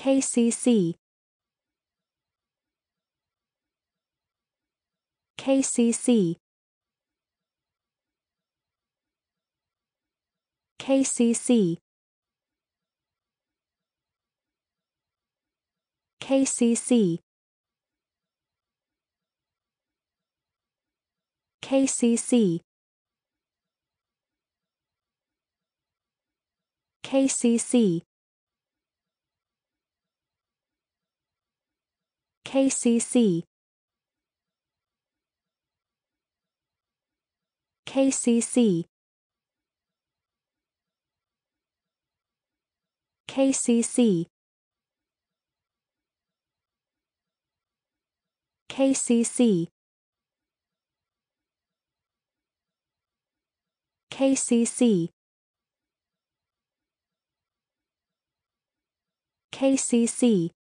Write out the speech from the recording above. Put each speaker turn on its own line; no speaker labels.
KCC KCC KCC KCC KCC KCC KCC KCC KCC KCC KCC KCC